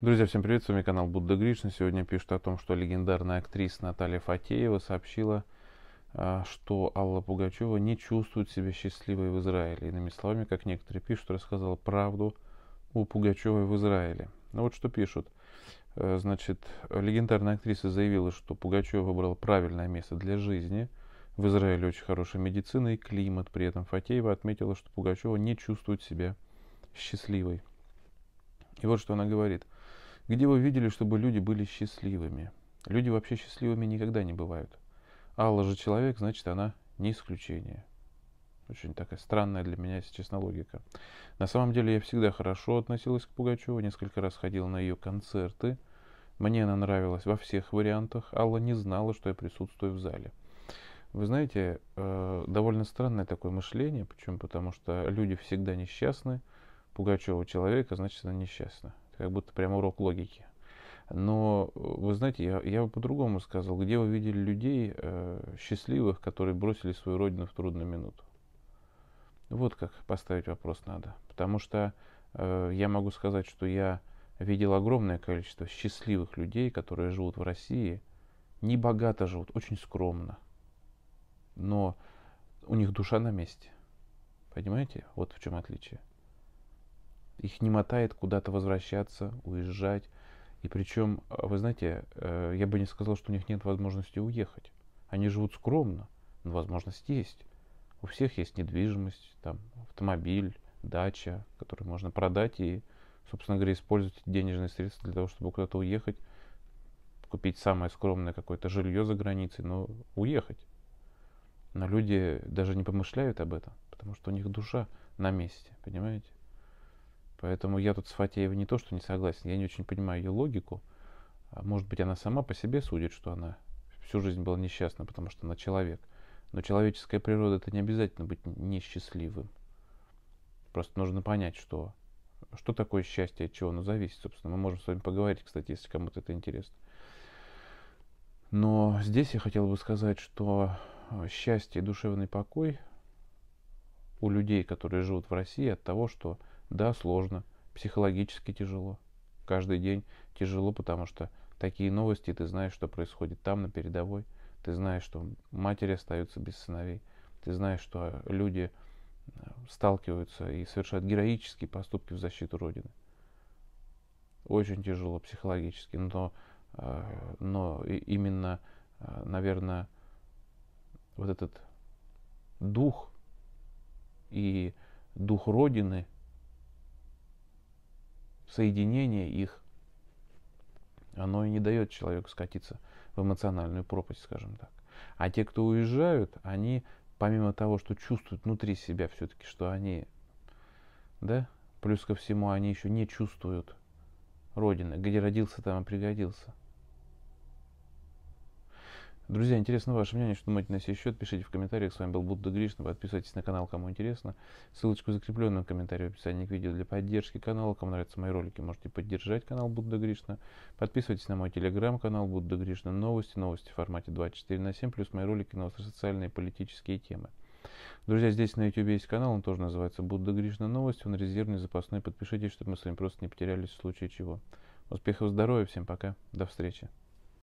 Друзья, всем привет, с вами канал Будда Гришна. Сегодня пишут о том, что легендарная актриса Наталья Фатеева сообщила, а, что Алла Пугачева не чувствует себя счастливой в Израиле. Иными словами, как некоторые пишут, рассказала правду о Пугачевой в Израиле. Ну вот что пишут. Э, значит, легендарная актриса заявила, что Пугачева выбрала правильное место для жизни. В Израиле очень хорошая медицина и климат. При этом Фатеева отметила, что Пугачева не чувствует себя счастливой. И вот что она говорит – где вы видели, чтобы люди были счастливыми? Люди вообще счастливыми никогда не бывают. Алла же человек, значит, она не исключение. Очень такая странная для меня, если честно, логика. На самом деле я всегда хорошо относилась к Пугачеву, несколько раз ходил на ее концерты. Мне она нравилась во всех вариантах. Алла не знала, что я присутствую в зале. Вы знаете, э, довольно странное такое мышление. Почему? Потому что люди всегда несчастны. Пугачева человека, значит, она несчастна как будто прям урок логики. Но э, вы знаете, я, я бы по-другому сказал, где вы видели людей э, счастливых, которые бросили свою родину в трудную минуту? Вот как поставить вопрос надо. Потому что э, я могу сказать, что я видел огромное количество счастливых людей, которые живут в России, не богато живут, очень скромно. Но у них душа на месте. Понимаете? Вот в чем отличие их не мотает куда-то возвращаться, уезжать. И причем, э, вы знаете, э, я бы не сказал, что у них нет возможности уехать. Они живут скромно, но возможность есть. У всех есть недвижимость, там, автомобиль, дача, которую можно продать и, собственно говоря, использовать денежные средства для того, чтобы куда-то уехать, купить самое скромное какое-то жилье за границей, но уехать. Но люди даже не помышляют об этом, потому что у них душа на месте, понимаете? Поэтому я тут с Фатеевой не то, что не согласен, я не очень понимаю ее логику. А, может быть, она сама по себе судит, что она всю жизнь была несчастна, потому что она человек. Но человеческая природа это не обязательно быть несчастливым. Просто нужно понять, что, что такое счастье, от чего оно зависит. Собственно, мы можем с вами поговорить, кстати, если кому-то это интересно. Но здесь я хотел бы сказать, что а, счастье и душевный покой у людей, которые живут в России, от того, что да, сложно, психологически тяжело. Каждый день тяжело, потому что такие новости, ты знаешь, что происходит там, на передовой. Ты знаешь, что матери остаются без сыновей. Ты знаешь, что люди э, сталкиваются и совершают героические поступки в защиту Родины. Очень тяжело психологически, но, э, но именно, э, наверное, вот этот дух и дух Родины – соединение их, оно и не дает человеку скатиться в эмоциональную пропасть, скажем так. А те, кто уезжают, они помимо того, что чувствуют внутри себя все-таки, что они, да, плюс ко всему, они еще не чувствуют Родины, где родился, там и пригодился. Друзья, интересно ваше мнение, что думаете на сей счет, пишите в комментариях. С вами был Будда Гришна, подписывайтесь на канал, кому интересно. Ссылочку закрепленную в комментарии в описании к видео для поддержки канала. Кому нравятся мои ролики, можете поддержать канал Будда Гришна. Подписывайтесь на мой телеграм-канал Будда Гришна. Новости, новости в формате 24 на 7, плюс мои ролики на социальные и политические темы. Друзья, здесь на YouTube есть канал, он тоже называется Будда Гришна Новости, он резервный, запасной, подпишитесь, чтобы мы с вами просто не потерялись в случае чего. Успехов, здоровья, всем пока, до встречи.